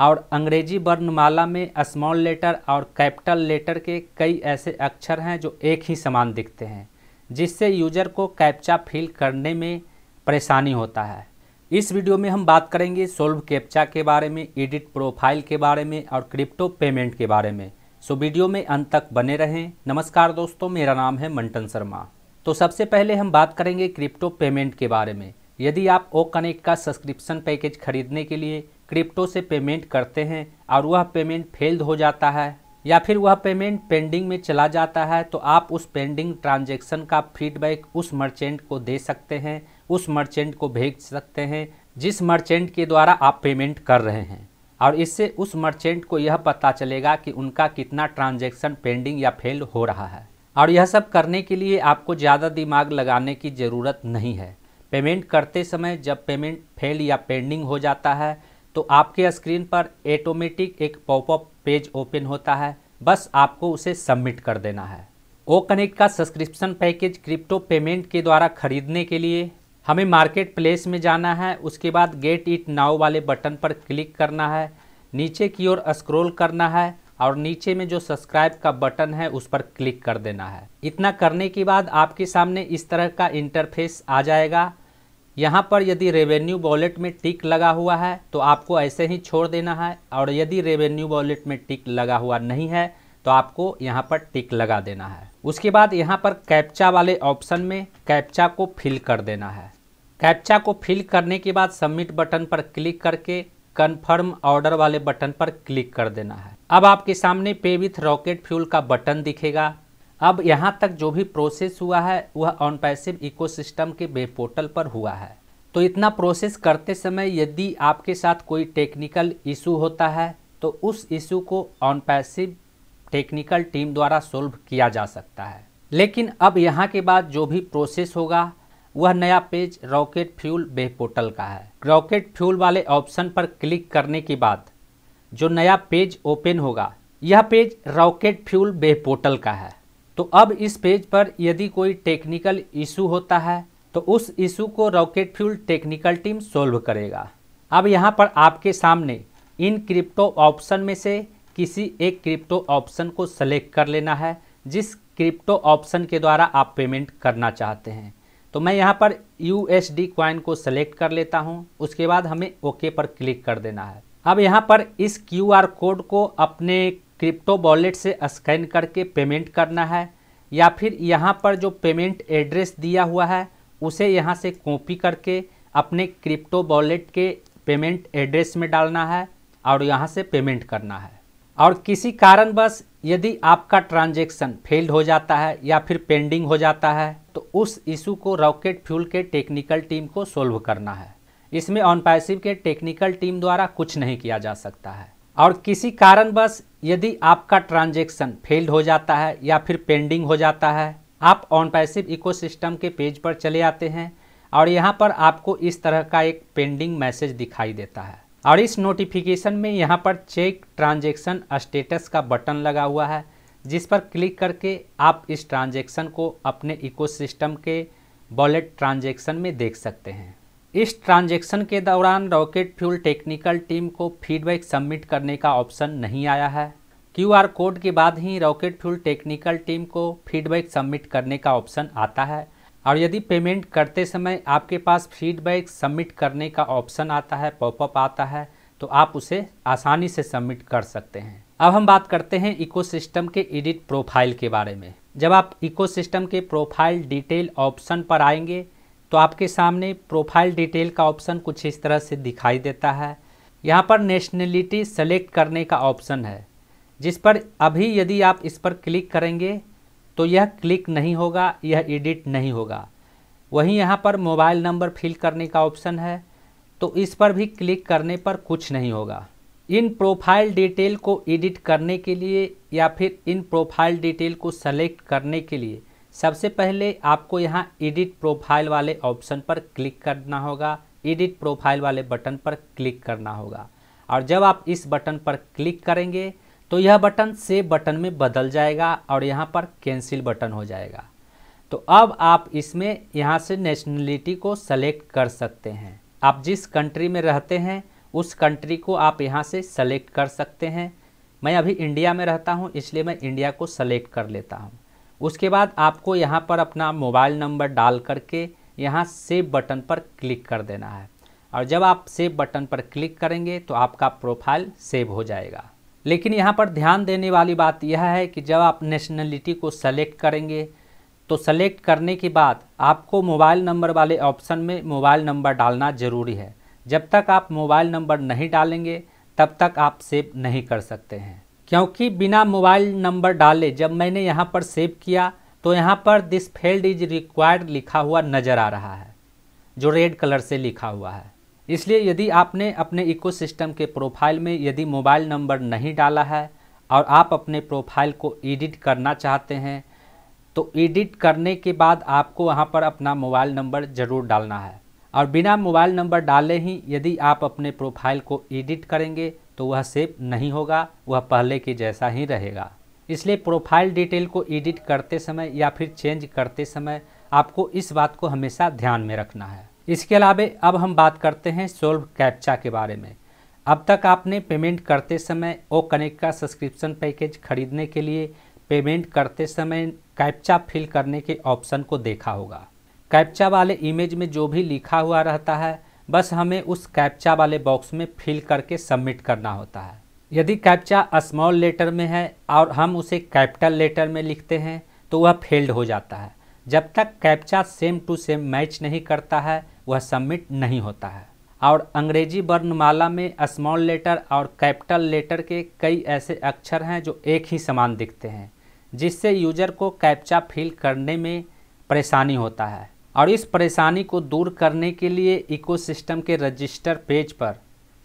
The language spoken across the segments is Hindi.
और अंग्रेजी वर्णमाला में स्मॉल लेटर और कैपिटल लेटर के कई ऐसे अक्षर हैं जो एक ही समान दिखते हैं जिससे यूजर को कैप्चा फिल करने में परेशानी होता है इस वीडियो में हम बात करेंगे सोल्व कैप्चा के बारे में एडिट प्रोफाइल के बारे में और क्रिप्टो पेमेंट के बारे में सो वीडियो में अंत तक बने रहें नमस्कार दोस्तों मेरा नाम है मंटन शर्मा तो सबसे पहले हम बात करेंगे क्रिप्टो पेमेंट के बारे में यदि आप ओ कनेक्ट का सब्सक्रिप्शन पैकेज खरीदने के लिए क्रिप्टो से पेमेंट करते हैं और वह पेमेंट फेल्ड हो जाता है या फिर वह पेमेंट पेंडिंग में चला जाता है तो आप उस पेंडिंग ट्रांजेक्शन का फीडबैक उस मर्चेंट को दे सकते हैं उस मर्चेंट को भेज सकते हैं जिस मर्चेंट के द्वारा आप पेमेंट कर रहे हैं और इससे उस मर्चेंट को यह पता चलेगा कि उनका कितना ट्रांजेक्शन पेंडिंग या फेल हो रहा है और यह सब करने के लिए आपको ज़्यादा दिमाग लगाने की ज़रूरत नहीं है पेमेंट करते समय जब पेमेंट फेल या पेंडिंग हो जाता है तो आपके स्क्रीन पर ऑटोमेटिक एक पॉपअप पेज ओपन होता है बस आपको उसे सबमिट कर देना है ओ कनेक्ट का सब्सक्रिप्शन पैकेज क्रिप्टो पेमेंट के द्वारा खरीदने के लिए हमें मार्केट प्लेस में जाना है उसके बाद गेट इट नाउ वाले बटन पर क्लिक करना है नीचे की ओर स्क्रॉल करना है और नीचे में जो सब्सक्राइब का बटन है उस पर क्लिक कर देना है इतना करने के बाद आपके सामने इस तरह का इंटरफेस आ जाएगा यहाँ पर यदि रेवेन्यू वॉलेट में टिक लगा हुआ है तो आपको ऐसे ही छोड़ देना है और यदि रेवेन्यू वॉलेट में टिक लगा हुआ नहीं है तो आपको यहाँ पर टिक लगा देना है उसके बाद यहाँ पर कैप्चा वाले ऑप्शन में कैप्चा को फिल कर देना है कैप्चा को फिल करने के बाद सबमिट बटन पर क्लिक करके कन्फर्म ऑर्डर वाले बटन पर क्लिक कर देना है अब आपके सामने पे विथ रॉकेट फ्यूल का बटन दिखेगा अब यहाँ तक जो भी प्रोसेस हुआ है वह ऑन पैसिव सिस्टम के वेब पोर्टल पर हुआ है तो इतना प्रोसेस करते समय यदि आपके साथ कोई टेक्निकल इशू होता है तो उस इशू को ऑन पैसिव टेक्निकल टीम द्वारा सोल्व किया जा सकता है लेकिन अब यहाँ के बाद जो भी प्रोसेस होगा वह नया page rocket fuel web portal का है रॉकेट फ्यूल वाले ऑप्शन पर क्लिक करने के बाद जो नया पेज ओपन होगा यह page rocket fuel web portal का है तो अब इस पेज पर यदि कोई टेक्निकल इशू होता है तो उस इशू को rocket fuel technical team solve करेगा अब यहाँ पर आपके सामने इन क्रिप्टो ऑप्शन में से किसी एक क्रिप्टो ऑप्शन को सेलेक्ट कर लेना है जिस क्रिप्टो ऑप्शन के द्वारा आप पेमेंट करना चाहते हैं तो मैं यहाँ पर यू एस डी क्वाइन को सेलेक्ट कर लेता हूँ उसके बाद हमें ओके पर क्लिक कर देना है अब यहाँ पर इस क्यू आर कोड को अपने क्रिप्टो वॉलेट से स्कैन करके पेमेंट करना है या फिर यहाँ पर जो पेमेंट एड्रेस दिया हुआ है उसे यहाँ से कॉपी करके अपने क्रिप्टो वॉलेट के पेमेंट एड्रेस में डालना है और यहाँ से पेमेंट करना है और किसी कारणवश यदि आपका ट्रांजेक्शन फेल्ड हो जाता है या फिर पेंडिंग हो जाता है तो उस इशू को रॉकेट फ्यूल के टेक्निकल टीम को सोल्व करना है इसमें ऑन पैसिव के टेक्निकल टीम द्वारा कुछ नहीं किया जा सकता है और किसी कारणवश यदि आपका ट्रांजेक्शन फेल्ड हो जाता है या फिर पेंडिंग हो जाता है आप ऑन पैसिव इको के पेज पर चले आते हैं और यहाँ पर आपको इस तरह का एक पेंडिंग मैसेज दिखाई देता है और इस नोटिफिकेशन में यहाँ पर चेक ट्रांजेक्शन स्टेटस का बटन लगा हुआ है जिस पर क्लिक करके आप इस ट्रांजेक्शन को अपने इको के वॉलेट ट्रांजेक्शन में देख सकते हैं इस ट्रांजैक्शन के दौरान रॉकेट फ्यूल टेक्निकल टीम को फीडबैक सबमिट करने का ऑप्शन नहीं आया है क्यूआर कोड के बाद ही रॉकेट फ्यूल टेक्निकल टीम को फीडबैक सबमिट करने का ऑप्शन आता है और यदि पेमेंट करते समय आपके पास फीडबैक सबमिट करने का ऑप्शन आता है पॉपअप आता है तो आप उसे आसानी से सबमिट कर सकते हैं अब हम बात करते हैं इकोसिस्टम के एडिट प्रोफाइल के बारे में जब आप इकोसिस्टम के प्रोफाइल डिटेल ऑप्शन पर आएंगे तो आपके सामने प्रोफाइल डिटेल का ऑप्शन कुछ इस तरह से दिखाई देता है यहाँ पर नेशनलिटी सेलेक्ट करने का ऑप्शन है जिस पर अभी यदि आप इस पर क्लिक करेंगे तो यह क्लिक नहीं होगा यह एडिट नहीं होगा वहीं यहाँ पर मोबाइल नंबर फिल करने का ऑप्शन है तो इस पर भी क्लिक करने पर कुछ नहीं होगा इन प्रोफाइल डिटेल को एडिट करने के लिए या फिर इन प्रोफाइल डिटेल को सेलेक्ट करने के लिए सबसे पहले आपको यहाँ एडिट प्रोफाइल वाले ऑप्शन पर क्लिक करना होगा एडिट प्रोफाइल वाले बटन पर क्लिक करना होगा और जब आप इस बटन पर क्लिक करेंगे तो यह बटन सेव बटन में बदल जाएगा और यहाँ पर कैंसिल बटन हो जाएगा तो अब आप इसमें यहाँ से नेशनलिटी को सेलेक्ट कर सकते हैं आप जिस कंट्री में रहते हैं उस कंट्री को आप यहाँ से सेलेक्ट कर सकते हैं मैं अभी इंडिया में रहता हूँ इसलिए मैं इंडिया को सेलेक्ट कर लेता हूँ उसके बाद आपको यहाँ पर अपना मोबाइल नंबर डाल करके यहाँ सेव बटन पर क्लिक कर देना है और जब आप सेव बटन पर क्लिक करेंगे तो आपका प्रोफाइल सेव हो जाएगा लेकिन यहाँ पर ध्यान देने वाली बात यह है कि जब आप नेशनलिटी को सेलेक्ट करेंगे तो सेलेक्ट करने के बाद आपको मोबाइल नंबर वाले ऑप्शन में मोबाइल नंबर डालना ज़रूरी है जब तक आप मोबाइल नंबर नहीं डालेंगे तब तक आप सेव नहीं कर सकते हैं क्योंकि बिना मोबाइल नंबर डाले जब मैंने यहाँ पर सेव किया तो यहाँ पर दिस फेल्ड इज रिक्वायर्ड लिखा हुआ नज़र आ रहा है जो रेड कलर से लिखा हुआ है इसलिए यदि आपने अपने इकोसिस्टम के प्रोफाइल में यदि मोबाइल नंबर नहीं डाला है और आप अपने प्रोफाइल को एडिट करना चाहते हैं तो एडिट करने के बाद आपको वहाँ पर अपना मोबाइल नंबर ज़रूर डालना है और बिना मोबाइल नंबर डाले ही यदि आप अपने प्रोफाइल को एडिट करेंगे तो वह सेव नहीं होगा वह पहले के जैसा ही रहेगा इसलिए प्रोफाइल डिटेल को एडिट करते समय या फिर चेंज करते समय आपको इस बात को हमेशा ध्यान में रखना है इसके अलावा अब हम बात करते हैं सोल्व कैप्चा के बारे में अब तक आपने पेमेंट करते समय ओ कनेक्ट का सब्सक्रिप्शन पैकेज खरीदने के लिए पेमेंट करते समय कैप्चा फिल करने के ऑप्शन को देखा होगा कैप्चा वाले इमेज में जो भी लिखा हुआ रहता है बस हमें उस कैप्चा वाले बॉक्स में फिल करके सबमिट करना होता है यदि कैप्चा स्मॉल लेटर में है और हम उसे कैपिटल लेटर में लिखते हैं तो वह फेल्ड हो जाता है जब तक captcha same to same match नहीं करता है वह सबमिट नहीं होता है और अंग्रेजी वर्णमाला में स्मॉल लेटर और कैपिटल लेटर के कई ऐसे अक्षर हैं जो एक ही समान दिखते हैं जिससे यूजर को कैप्चा फिल करने में परेशानी होता है और इस परेशानी को दूर करने के लिए इकोसिस्टम के रजिस्टर पेज पर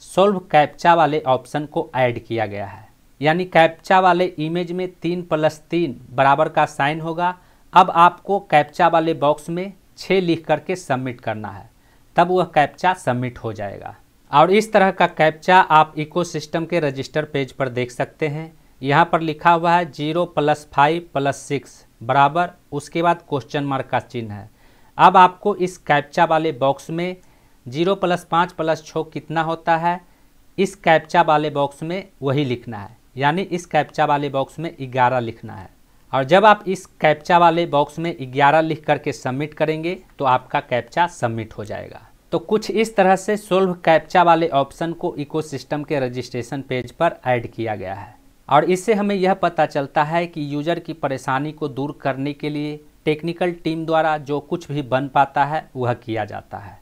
सोल्व कैप्चा वाले ऑप्शन को ऐड किया गया है यानी कैप्चा वाले इमेज में तीन प्लस तीन बराबर का साइन होगा अब आपको कैप्चा वाले बॉक्स में छः लिख करके सबमिट करना है तब वह कैप्चा सबमिट हो जाएगा और इस तरह का कैप्चा आप इकोसिस्टम के रजिस्टर पेज पर देख सकते हैं यहाँ पर लिखा हुआ है zero plus five plus six बराबर उसके बाद क्वेश्चन मार्क का चिन्ह है अब आपको इस कैप्चा वाले बॉक्स में जीरो प्लस पाँच प्लस छः कितना होता है इस कैप्चा वाले बॉक्स में वही लिखना है यानी इस कैप्चा वाले बॉक्स में ग्यारह लिखना है और जब आप इस कैप्चा वाले बॉक्स में ग्यारह लिख करके सबमिट करेंगे तो आपका कैप्चा सबमिट हो जाएगा तो कुछ इस तरह से सोल्व कैप्चा वाले ऑप्शन को इको के रजिस्ट्रेशन पेज पर ऐड किया गया है और इससे हमें यह पता चलता है कि यूजर की परेशानी को दूर करने के लिए टेक्निकल टीम द्वारा जो कुछ भी बन पाता है वह किया जाता है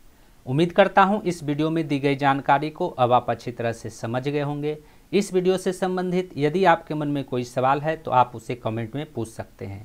उम्मीद करता हूं इस वीडियो में दी गई जानकारी को अब आप अच्छी तरह से समझ गए होंगे इस वीडियो से संबंधित यदि आपके मन में कोई सवाल है तो आप उसे कमेंट में पूछ सकते हैं